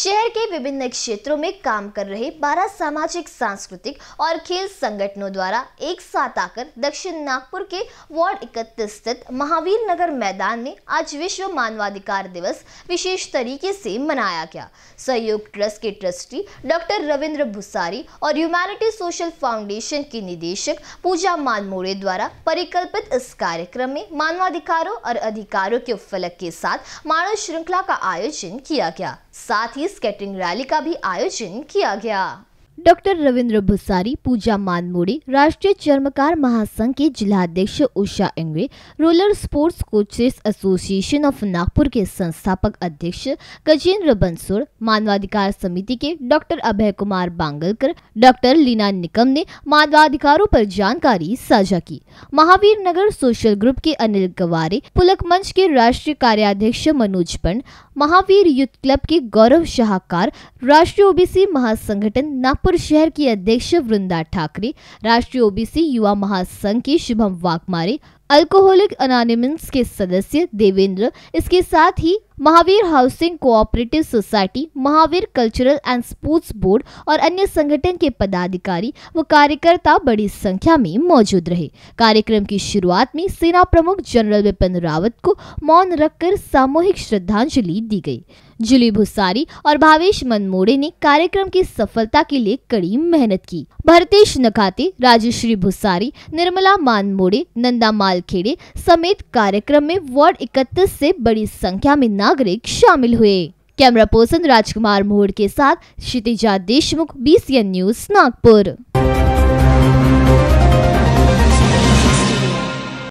शहर के विभिन्न क्षेत्रों में काम कर रहे 12 सामाजिक सांस्कृतिक और खेल संगठनों द्वारा एक साथ आकर दक्षिण नागपुर के वार्ड इकतीस स्थित महावीर नगर मैदान में आज विश्व मानवाधिकार दिवस विशेष तरीके से मनाया गया सहयोग ट्रस्ट के ट्रस्टी डॉक्टर रविन्द्र भुसारी और ह्यूमैनिटी सोशल फाउंडेशन की निदेशक पूजा मानमोड़े द्वारा परिकल्पित इस कार्यक्रम में मानवाधिकारों और अधिकारों के उपलक्ष के साथ मानव श्रृंखला का आयोजन किया गया साथ ही स्केटिंग रैली का भी आयोजन किया गया डॉक्टर रविंद्र भुसारी पूजा मानमोड़ी राष्ट्रीय चर्मकार महासंघ के जिलाध्यक्ष Usha Inge roller sports coaches association of Nagpur के संस्थापक अध्यक्ष गजेंद्र बंसोर मानवाधिकार समिति के डॉक्टर अभय कुमार बांगलकर डॉक्टर लीना निकम ने मानवाधिकारों पर जानकारी साझा की महावीर नगर सोशल ग्रुप के अनिल गवारे पुलक मंच के राष्ट्रीय कार्याध्यक्ष मनोज पंड महावीर युद्ध क्लब के गौरव शाहकार राष्ट्रीय ओबीसी महासंगठन नागपुर शहर की अध्यक्ष वृंदा ठाकरे राष्ट्रीय ओबीसी युवा महासंघ के शुभम वाकमारे अल्कोहलिक अनानिमस के सदस्य देवेंद्र इसके साथ ही Mahavir housing cooperative society Mahavir cultural and sports board और अन्य संगठन के पदाधिकारी व कार्यकर्ता बड़ी संख्या में मौजूद रहे कार्यक्रम की शुरुआत में सेना प्रमुख जनरल बिपिन रावत को मौन रखकर सामूहिक श्रद्धांजलि दी गई जुली भुसारी और भावेश मनमोड़े ने कार्यक्रम की सफलता के लिए कड़ी मेहनत की भरतेश नखाते राजश्री भुसारी निर्मला मानमोड़े नंदा मालखेड़े समेत कार्यक्रम में वार्ड इकतीस से बड़ी संख्या में नागरिक शामिल हुए कैमरा पर्सन राजकुमार मोहड़ के साथ क्षितिजा देशमुख बी न्यूज नागपुर